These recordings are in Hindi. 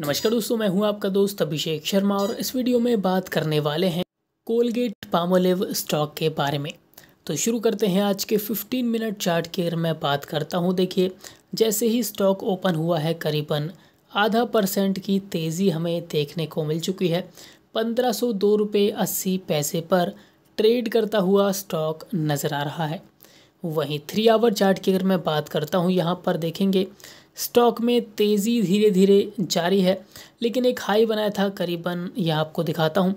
नमस्कार दोस्तों मैं हूं आपका दोस्त अभिषेक शर्मा और इस वीडियो में बात करने वाले हैं कोलगेट पामोलिव स्टॉक के बारे में तो शुरू करते हैं आज के 15 मिनट चार्ट के अगर मैं बात करता हूं देखिए जैसे ही स्टॉक ओपन हुआ है करीबन आधा परसेंट की तेज़ी हमें देखने को मिल चुकी है पंद्रह सौ दो रुपये अस्सी पैसे पर ट्रेड करता हुआ स्टॉक नज़र आ रहा है वहीं थ्री आवर चार्ट की अगर मैं बात करता हूँ यहाँ पर देखेंगे स्टॉक में तेज़ी धीरे धीरे जारी है लेकिन एक हाई बनाया था करीबन यह आपको दिखाता हूँ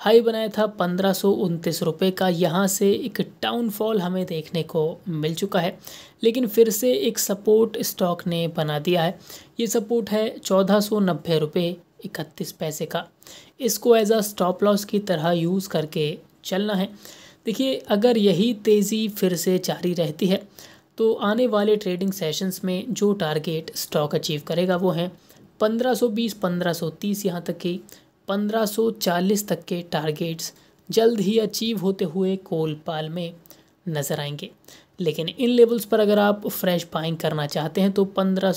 हाई बनाया था पंद्रह सौ उनतीस रुपये का यहाँ से एक टाउनफॉल हमें देखने को मिल चुका है लेकिन फिर से एक सपोर्ट स्टॉक ने बना दिया है ये सपोर्ट है चौदह सौ नब्बे रुपये इकतीस पैसे का इसको एज आ स्टॉप लॉस की तरह यूज़ करके चलना है देखिए अगर यही तेज़ी फिर से जारी रहती है तो आने वाले ट्रेडिंग सेशंस में जो टारगेट स्टॉक अचीव करेगा वो हैं 1520, 1530 यहाँ तक की 1540 तक के टारगेट्स जल्द ही अचीव होते हुए कोलपाल में नज़र आएंगे लेकिन इन लेवल्स पर अगर आप फ्रेश बाइंग करना चाहते हैं तो पंद्रह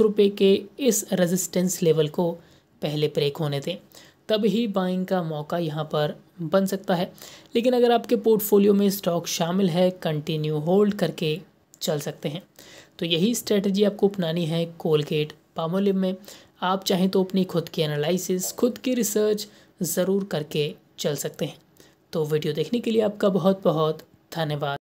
रुपए के इस रेजिस्टेंस लेवल को पहले ब्रेक होने दें तब ही बाइंग का मौका यहाँ पर बन सकता है लेकिन अगर आपके पोर्टफोलियो में स्टॉक शामिल है कंटिन्यू होल्ड करके चल सकते हैं तो यही स्ट्रेटजी आपको अपनानी है कोलगेट पामोलिव में आप चाहें तो अपनी खुद की एनालिसिस खुद की रिसर्च ज़रूर करके चल सकते हैं तो वीडियो देखने के लिए आपका बहुत बहुत धन्यवाद